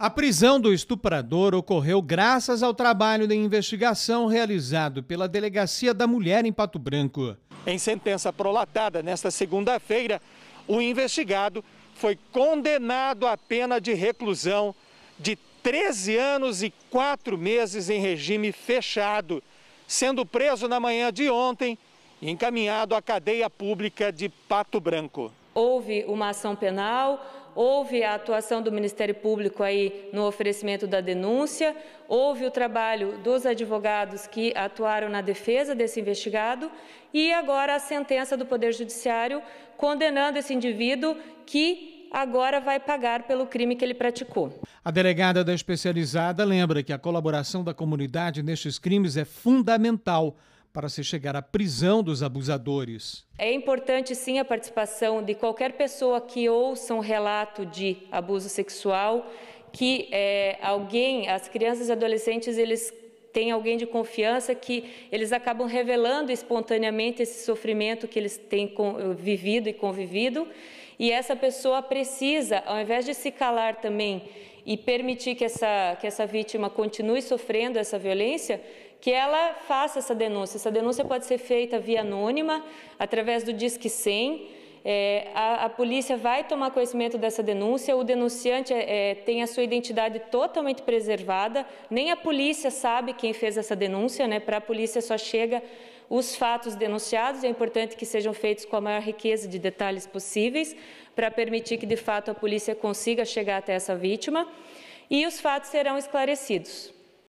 A prisão do estuprador ocorreu graças ao trabalho de investigação realizado pela Delegacia da Mulher em Pato Branco. Em sentença prolatada nesta segunda-feira, o investigado foi condenado à pena de reclusão de 13 anos e 4 meses em regime fechado, sendo preso na manhã de ontem e encaminhado à cadeia pública de Pato Branco. Houve uma ação penal houve a atuação do Ministério Público aí no oferecimento da denúncia, houve o trabalho dos advogados que atuaram na defesa desse investigado e agora a sentença do Poder Judiciário condenando esse indivíduo que agora vai pagar pelo crime que ele praticou. A delegada da especializada lembra que a colaboração da comunidade nestes crimes é fundamental para se chegar à prisão dos abusadores. É importante sim a participação de qualquer pessoa que ouça um relato de abuso sexual, que é, alguém, as crianças e adolescentes, eles tem alguém de confiança que eles acabam revelando espontaneamente esse sofrimento que eles têm vivido e convivido. E essa pessoa precisa, ao invés de se calar também e permitir que essa, que essa vítima continue sofrendo essa violência, que ela faça essa denúncia. Essa denúncia pode ser feita via anônima, através do Disque 100, é, a, a, polícia vai tomar conhecimento dessa denúncia, o denunciante é, é, tem a sua identidade totalmente preservada, nem a polícia sabe quem fez essa denúncia, né? para a polícia só chega os fatos denunciados, é importante que sejam feitos com a maior riqueza de detalhes possíveis, para permitir que, de fato, a polícia consiga chegar até essa vítima, e os fatos serão esclarecidos.